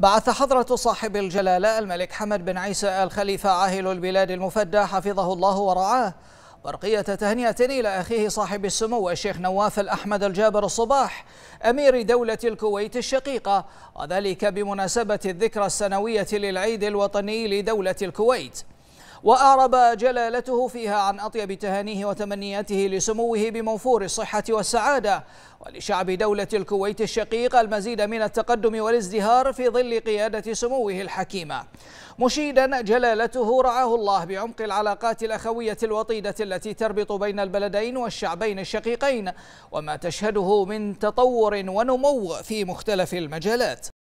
بعث حضرة صاحب الجلالة الملك حمد بن عيسى الخليفة عاهل البلاد المفدى حفظه الله ورعاه برقية تهنئة إلى أخيه صاحب السمو الشيخ نواف الأحمد الجابر الصباح أمير دولة الكويت الشقيقة وذلك بمناسبة الذكرى السنوية للعيد الوطني لدولة الكويت وأعرب جلالته فيها عن أطيب تهانيه وتمنياته لسموه بموفور الصحة والسعادة ولشعب دولة الكويت الشقيق المزيد من التقدم والازدهار في ظل قيادة سموه الحكيمة مشيدا جلالته رعاه الله بعمق العلاقات الأخوية الوطيدة التي تربط بين البلدين والشعبين الشقيقين وما تشهده من تطور ونمو في مختلف المجالات